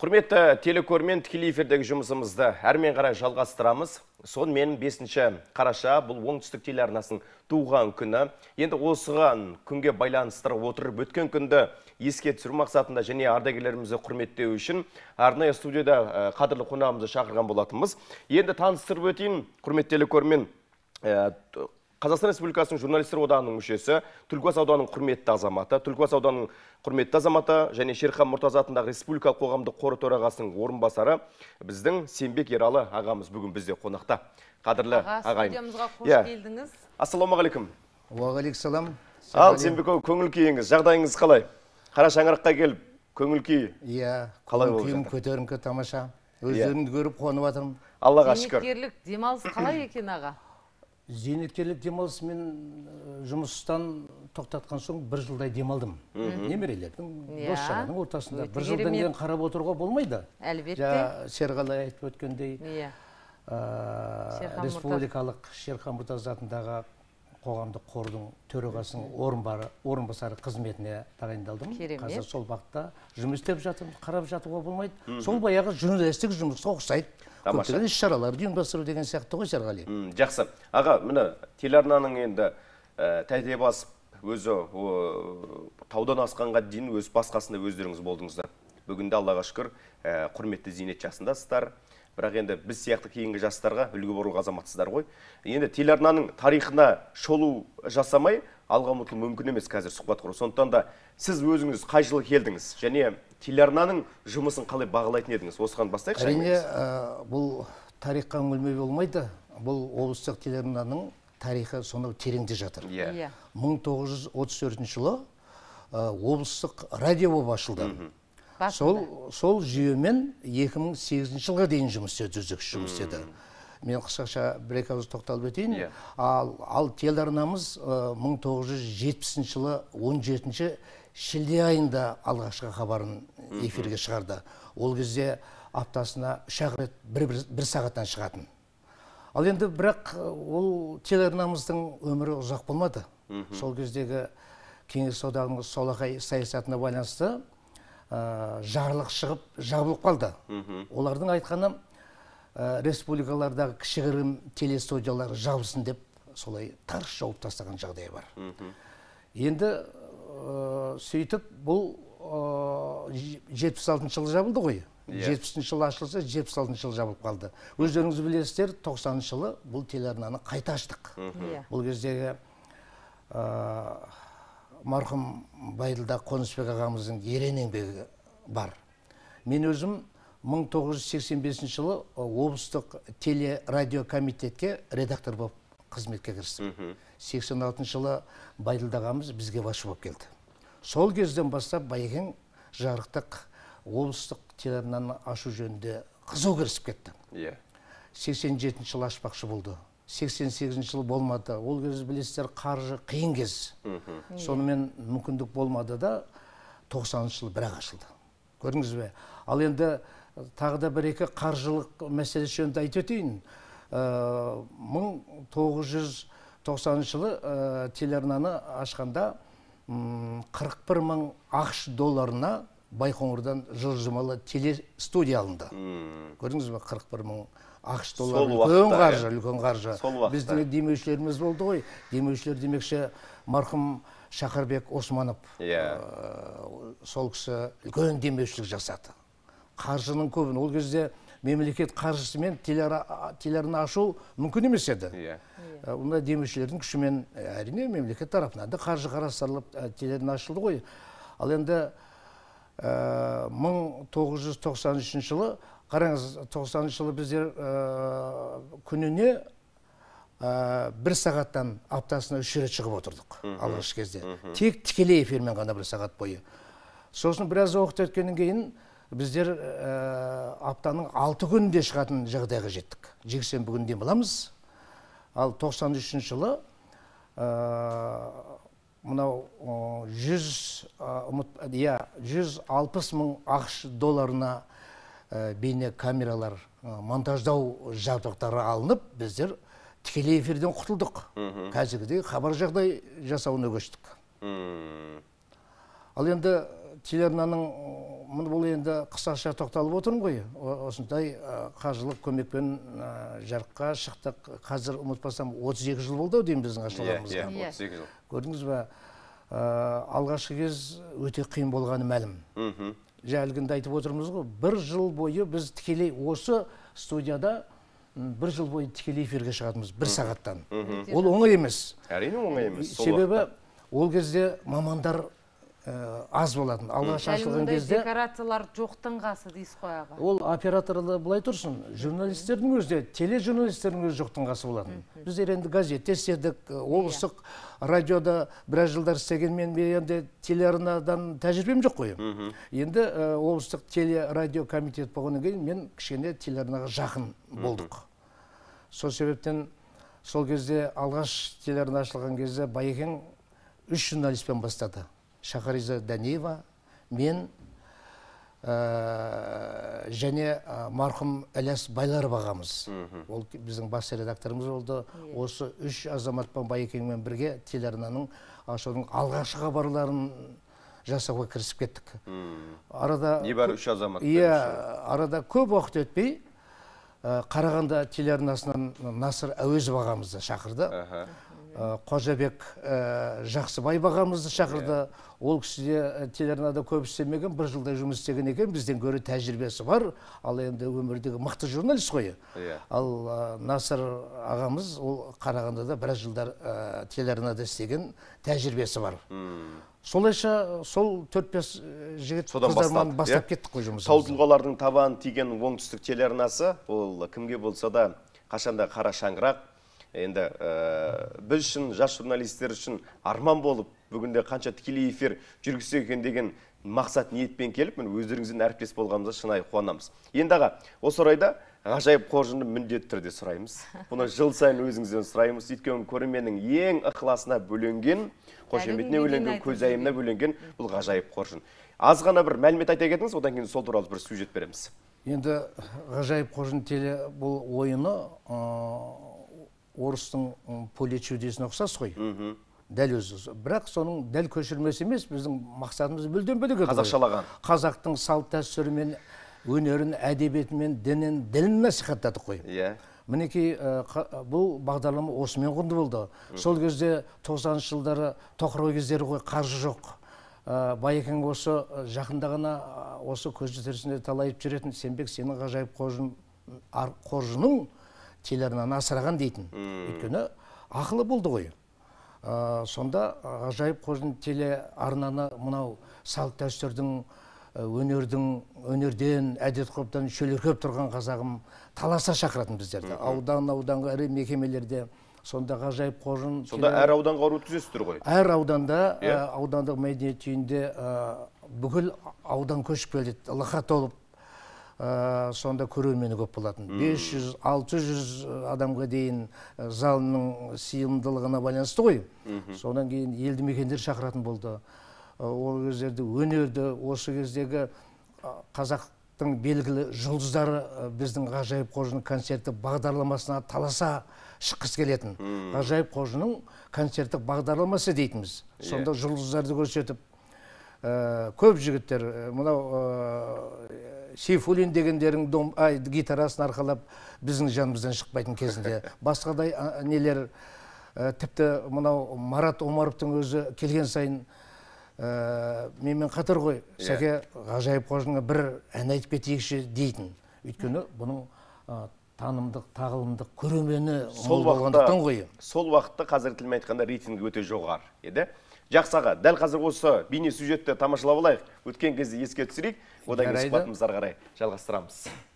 құрметті телекөрмен тікелей эфирдегі жұмысымызды әрмен қарай жалғастырамыз сонымен бесінші қараша бұл оңтүстік телеарнасының туған күні енді осыған күнге байланыстырып отырып өткен күнді еске түсіру мақсатында және ардагерлерімізді құрметтеу үшін арнайы студияда э, қадірлі қонағымызды шақырған болатынбыз енді таныстырып өтейін құрметті телекөрмен э, қазақстан республикасының журналистер одағының мүшесі түлкібас ауданының құрметті азаматы түлкібас ауданының құрметті азаматы және шерхан мұртаза атындағы республикалық қоғамдық қоры төрағасының орынбасары біздің сенбек ералы ағамыз бүгін бізде қонақта қадірлі ағайын студиямызға қош иә. келдіңіз ассалаумағалейкум уағалейкумсалам ал сенбек ау көңіл күйіңіз жағдайыңыз қалай қара шаңыраққа келіп көңіл күй иә қалай көңіл күйім көтеріңкі тамаша иә. өздеріңді көріп қуанып жатырмын аллаға шүкір демалыс қалай екен аға зейнеткерлік демалыс мен жұмыстан тоқтатқан соң бір жылдай демалдым немерелердің дос иә. жараның ортасында бір жылдан кейін қарап отыруға болмайды әлбетте жаңа серғалай айтып өткендей иә. республикалық шерхан мұртаз атындағы қоғамдық қордың төрағасының орынбасары қызметіне тағайындалдым керемет қазір сол бағытта жұмыс істеп жатырмын қарап жатуға болмайды сол баяғы журналистік жұмысқа ұқсайды көптеген іс шараларды ұйымдастыру деген сияқты ғой серғали жақсы аға міне телеарнаның енді э, тәте басып өзі таудан асқанға дейін өз басқасында өздеріңіз болдыңыздар бүгінде аллаға шүкір э, құрметті зейнет жасындасыздар бірақ енді біз сияқты кейінгі жастарға үлгі болу азаматсыздар ғой енді телеарнаның тарихына шолу жасамай алға ұмытылу мүмкін емес қазір сұхбат құру сондықтан да сіз өзіңіз қай жылы келдіңіз және телеарнаның жұмысын қалай бағалайтын едіңіз осыған бастайықшы әрине ә, бұл тарихқа үңілмей болмайды бұл облыстық телеарнаның тарихы сонау тереңде жатыр иә yeah. yeah. 1934 жылы ә, облыстық радио болып ашылды сол сол жүйемен 2008 жылға дейін жұмыс істеді үздіксіз жұмыс істеді мен қысқаша бір екі ауыз тоқталып өтейін иә. ал, ал телеарнамыз 1970 жылы 17 шілде айында алғашқы хабарын эфирге шығарды ол кезде аптасына үш ақ рет бір, бір, бір сағаттан шығатын ал енді бірақ ол телеарнамыздың өмірі ұзақ болмады сол кездегі кеңес одағының солақай саясатына байланысты жарлық шығып жабылып қалды олардың айтқаны ә, республикалардағы кішігірім телестудиялар жабылсын деп солай тарс жауып тастаған жағдай бар енді ә, сөйтіп бұл жетпіс алтыншы жылы жабылды ғой иә. жетпісінші жылы ашылса жетпіс алтыншы жылы жабылып қалды өздеріңіз білесіздер тоқсаныншы жылы бұл телеарнаны қайта аштық бұл кездегі марқұм байділда қонысбек ағамыздың ерен еңбегі бар мен өзім 1985 жылы облыстық телерадиокомитетке редактор болып қызметке кірістім 86 жылы байділда ағамыз бізге басшы болып келді сол кезден бастап байекең жарықтық облыстық телеарнаны ашу жөнінде қызу кірісіп кетті иә yeah. 87 жылы ашпақшы болды сексен сегізінші жыл болмады ол кезде білесіздер қаржы қиын кез сонымен мүмкіндік болмады да тоқсаныншы жылы бірақ ашылды көрдіңіз бе ал енді э, тағы да бір екі қаржылық мәселе жөнінде айтып өтейін э, мың тоғыз жүз тоқсаныншы жылы э, телеарнаны ашқанда қырық бір мың ақш долларына байқоңырдан жылжымалы телестудия алынды көрдіңіз бе қырық бір мың ақш доллары иә. үлкен қаржы үлкен қаржы біздің демеушілеріміз болды ғой демеушілер демекші марқұм Шақырбек османов иә э, сол кісі үлкен демеушілік жасады қаржының көбін ол кезде мемлекет қаржысымен телеарна ашу мүмкін емес еді иә э, демеушілердің күшімен әрине мемлекет тарапынан да қаржы қарастырылып э, телеарна ашылды ғой ал енді 1993 жылы қараңыз 90 жылы біздер э, күніне э, бір сағаттан аптасына үш рет шығып отырдық алғашқы кезде тек тікелей эфирмен ғана бір сағат бойы сосын біраз уақыт өткеннен кейін біздер э, аптаның алты күнінде шығатын жағдайға жеттік жексенбі күні демаламыз ал 93 үшінші жылы мынау жүз иә жүз алпыс мың ақш долларына э, камералар э, монтаждау жабдықтары алынып біздер тікелей эфирден құтылдық қазіргідей хабар жағдай жасауына көштік ал енді телеарнаның бұл енді қысқаша тоқталып отырмын ғой осындай қаржылық көмекпен жарыққа шықтық қазір ұмытпасам 32 жыл болды ау деймін біздің ашылғанымызға иә, иә, иә. отыз жыл көрдіңіз ба алғашқы кез өте қиын болғаны мәлім мхм айтып отырмыз ғой бір жыл бойы біз тікелей осы студияда бір жыл бойы тікелей эфирге шығатынбыз бір сағаттан ол оңай емес әрине оңай емес себебі ол кезде мамандар Э, аз болатын Алғаш ашылған кезде декорациялар жоқтың қасы дейсіз ғой аға ол операторлар былай тұрсын журналистердің өзі де тележурналистердің өзі жоқтың қасы болатын біздер енді газетте істедік иә. облыстық радиода біраз жылдар істегенмен мен енді телеарнадан тәжірибем жоқ қой енді облыстық телерадио комитет болғаннан кейін мен кішкене телеарнаға жақын болдық сол себептен сол кезде алғаш телеарна ашылған кезде байекең үш журналистпен бастады шахариза даниева мен ә, және ә, э, марқұм ілияс байларов ағамыз ол біздің бас редакторымыз болды иә. осы үш азаматпен байекеңмен бірге телеарнаның ашудың алғашқы хабарларын жасауға кірісіп кеттік арада небәрі үш азамат иә арада көп уақыт өтпей э, қарағанды телеарнасынан насыр әуезов бағамызды шақырды Э, қожабек э, жақсы бағамызды шақырды иә. ол кісі де э, телеарнада көп істемеген бір жылдай жұмыс істеген екен бізден гөрі тәжірибесі бар ал енді өмірдегі мықты журналист қой иә ал насыр ағамыз ол қарағандыда біраз жылдар ә, телеарнада істеген тәжірибесі бар солайша сол төрт бес жігіт содан бастап, иә. бастап кеттік қой жұмысымызды тау тұлғалардың табан тиген оңтүстік телеарнасы ол кімге болса да қашанда қара шаңырақ енді ә, біз үшін жас журналистер үшін арман болып бүгінде қанша тікелей эфир жүргізсе екен деген мақсат ниетпен келіп міне өздеріңізбен әріптес болғанымызға шынайы қуанамыз енді аға осы орайда ғажайып қоржынды міндетті түрде сұраймыз бұны жыл сайын өзіңізден сұраймыз өйткені көрерменнің ең ықыласына бөленген қошеметіне бөленген көзайымына бөленген бұл ғажайып қоржын аз ғана бір мәлімет айта кетіңіз одан кейін сол туралы бір сюжет береміз енді ғажайып қоржын теле бұл ойыны э, орыстың поле чудесіне ұқсас қой дәл өзі бірақ соның дәл көшірмесі емес біздің мақсатымыз мүлдем бөлек қазақшалаған қазақтың салт дәстүрімен өнерін әдебиетімен дінін ділін насихаттадық қой иә мінекей бұл бағдарлама осымен құнды болды сол кезде тоқсаныншы жылдары тоқырау кездері ғой қаржы жоқ ә, байекең осы жақында ғана осы көзі тірісінде талайып жүретін сенбек сенің ғажайып қоржын, қоржының телеарнаны асыраған дейтін өйткені ақылы болды ғой ә, сонда ғажайып қожын телеарнаны мынау салт дәстүрдің өнердің өнерден әдет ғұрыптан шөліркеп тұрған қазағым таласа шақыратын біздерді аудан ауданға ірі мекемелерде сонда ғажайып қожын сонда әр ауданға барып өткізесіздер ғой әр ауданда иә. аудандық мәдениет үйінде ә, бүкіл аудан көшіп келеді лықа толып ә, сонда көрермені көп болатын 500-600 э, адамға дейін э, залының сыйымдылығына байланысты ғой содан кейін елді мекендер шақыратын болды ол кездерде өнерді осы кездегі қазақтың белгілі жұлдыздары біздің ғажайып қожының концерттік бағдарламасына таласа шыққысы келетін ғажайып қожының концерттік бағдарламасы дейтінбіз иә. сонда жұлдыздарды көрсетіп ә, көп жігіттер мынау сейфуллин дегендерің дом ай гитарасын арқалап біздің жанымыздан шықпайтын кезінде басқадай нелер тіпті мынау марат омаровтың өзі келген сайын ә, менімен қатар ғой иә. сәке ғажайып қожының бір ән айтып кетейікші дейтін өйткені бұның танымдық тағылымдық көрермені сол болғандықтан ғой сол уақытта қазір тілмен айтқанда рейтингі өте жоғары еді жақсаға дәл қазір осы бейне сюжетті тамашалап алайық өткен кезде еске түсірейік одан кейін сұхбатымызды қарай жалғастырамыз